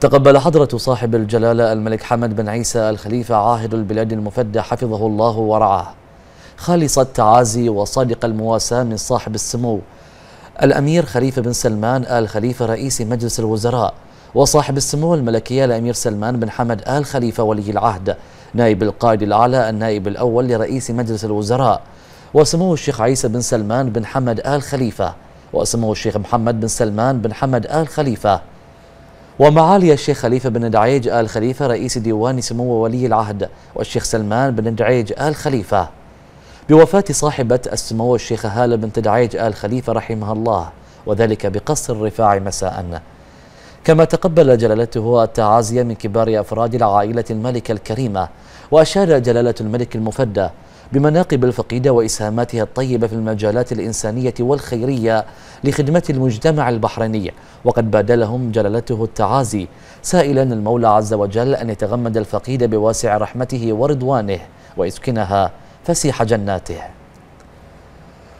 تقبل حضرة صاحب الجلالة الملك حمد بن عيسى الخليفة عاهد البلاد المفدى حفظه الله ورعاه خالص التعازي وصادق المواساة من صاحب السمو الأمير خليفة بن سلمان آل خليفة رئيس مجلس الوزراء وصاحب السمو الملكية الأمير سلمان بن حمد آل خليفة ولي العهد نائب القائد الأعلى النائب الأول لرئيس مجلس الوزراء وسمو الشيخ عيسى بن سلمان بن حمد آل خليفة وسمو الشيخ محمد بن سلمان بن حمد آل خليفة ومعالي الشيخ خليفة بن دعيج آل خليفة رئيس ديوان سمو ولي العهد والشيخ سلمان بن دعيج آل خليفة بوفاة صاحبة السمو الشيخة هالة بنت دعيج آل خليفة رحمها الله وذلك بقصر الرفاع مساء كما تقبل جلالته التعازي من كبار أفراد العائلة الملكة الكريمة وأشاد جلالة الملك المفدى بمناقب الفقيدة وإسهاماتها الطيبة في المجالات الإنسانية والخيرية لخدمة المجتمع البحريني وقد بادلهم جلالته التعازي سائلا المولى عز وجل أن يتغمد الفقيدة بواسع رحمته ورضوانه ويسكنها فسيح جناته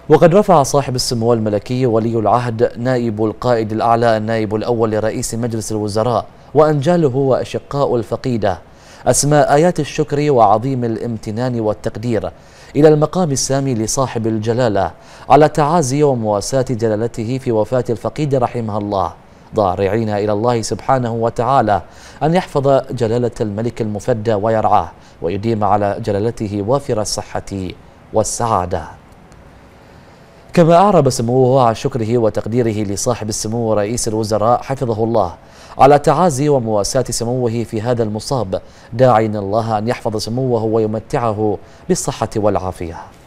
وقد رفع صاحب السمو الملكي ولي العهد نائب القائد الأعلى النائب الأول لرئيس مجلس الوزراء وأنجاله وأشقاء الفقيدة أسماء آيات الشكر وعظيم الامتنان والتقدير إلى المقام السامي لصاحب الجلالة على تعازي ومواساة جلالته في وفاة الفقيد رحمه الله ضارعين إلى الله سبحانه وتعالى أن يحفظ جلالة الملك المفدى ويرعاه ويديم على جلالته وافر الصحة والسعادة كما أعرب سموه عن شكره وتقديره لصاحب السمو رئيس الوزراء حفظه الله على تعازي ومواساة سموه في هذا المصاب داعين الله أن يحفظ سموه ويمتعه بالصحة والعافية